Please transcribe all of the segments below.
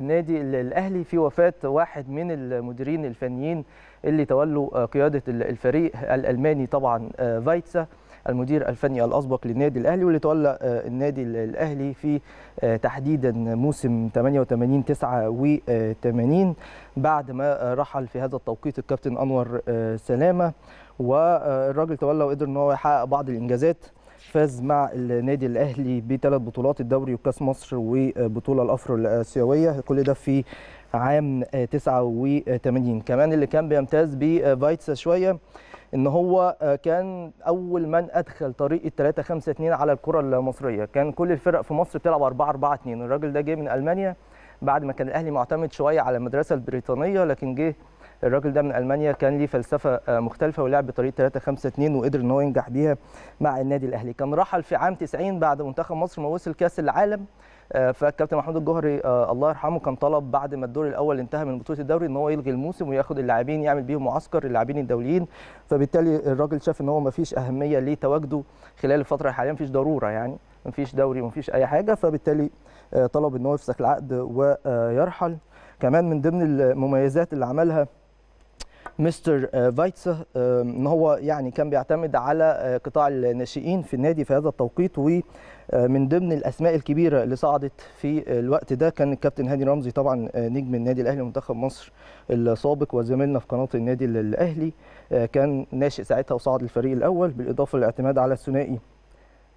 النادي الاهلي في وفاه واحد من المديرين الفنيين اللي تولوا آه، قياده الفريق الالماني طبعا آه، فايتسا المدير الفني الاسبق للنادي الاهلي واللي تولى آه، النادي الاهلي في تحديدا موسم 88 89 بعد ما رحل في هذا التوقيت الكابتن انور سلامه والراجل تولى وقدر ان هو يحقق بعض الانجازات فاز مع النادي الاهلي بثلاث بطولات الدوري وكاس مصر وبطوله الافرو الاسيويه كل ده في عام 89 كمان اللي كان بيمتاز بفايتسا شويه ان هو كان اول من ادخل طريقه 3 5 2 على الكره المصريه كان كل الفرق في مصر بتلعب 4 4 2 الراجل ده جه من المانيا بعد ما كان الاهلي معتمد شويه على المدرسه البريطانيه لكن جه الراجل ده من المانيا كان ليه فلسفه آه، مختلفه ولعب بطريقه 3 5 2 وقدر ان هو ينجح بيها مع النادي الاهلي كان رحل في عام 90 بعد منتخب مصر ما وصل كاس العالم آه، فالكابتن محمود الجوهري آه، الله يرحمه كان طلب بعد ما الدور الاول انتهى من بطوله الدوري ان هو يلغي الموسم وياخد اللاعبين يعمل بيهم معسكر اللاعبين الدوليين فبالتالي الراجل شاف ان هو ما فيش اهميه لتواجده خلال الفتره الحاليه ما فيش ضروره يعني ما فيش دوري ما فيش اي حاجه فبالتالي طلب ان هو يفسخ العقد ويرحل كمان من ضمن المميزات اللي عملها مستر آه، فايتسا ان هو يعني كان بيعتمد على آه، قطاع الناشئين في النادي في هذا التوقيت ومن آه، ضمن الاسماء الكبيره اللي صعدت في الوقت ده كان الكابتن هاني رمزي طبعا نجم النادي الاهلي منتخب مصر السابق وزميلنا في قناه النادي الاهلي كان ناشئ ساعتها وصعد للفريق الاول بالاضافه للاعتماد على الثنائي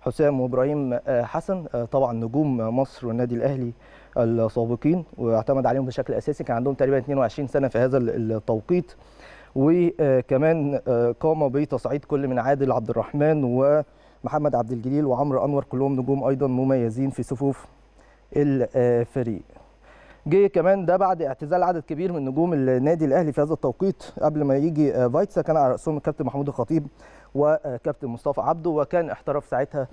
حسام وابراهيم حسن طبعا نجوم مصر والنادي الاهلي السابقين واعتمد عليهم بشكل اساسي كان عندهم تقريبا 22 سنه في هذا التوقيت وكمان آه، قام بتصعيد كل من عادل عبد الرحمن ومحمد عبد الجليل وعمرو انور كلهم نجوم ايضا مميزين في صفوف الفريق جه كمان ده بعد اعتزال عدد كبير من نجوم النادي الاهلي في هذا التوقيت قبل ما يجي آه، فايتسا كان على راسهم الكابتن محمود الخطيب وكابتن مصطفى عبده وكان احترف ساعتها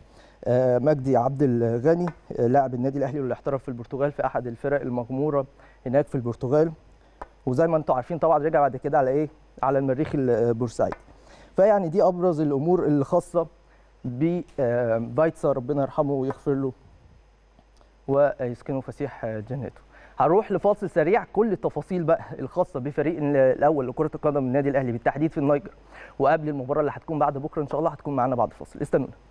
آه، مجدي عبد الغني آه، لاعب النادي الاهلي واللي احترف في البرتغال في احد الفرق المغموره هناك في البرتغال وزي ما انتم عارفين طبعا رجع بعد كده على ايه على المريخ البورسعيدي آه، فيعني دي ابرز الامور الخاصه ببايتسا ربنا يرحمه ويغفر له ويسكنه فسيح جناته هروح لفاصل سريع كل التفاصيل بقى الخاصه بفريق الاول لكره القدم النادي الاهلي بالتحديد في النيجر وقبل المباراه اللي هتكون بعد بكره ان شاء الله هتكون معانا بعد فاصل استنونا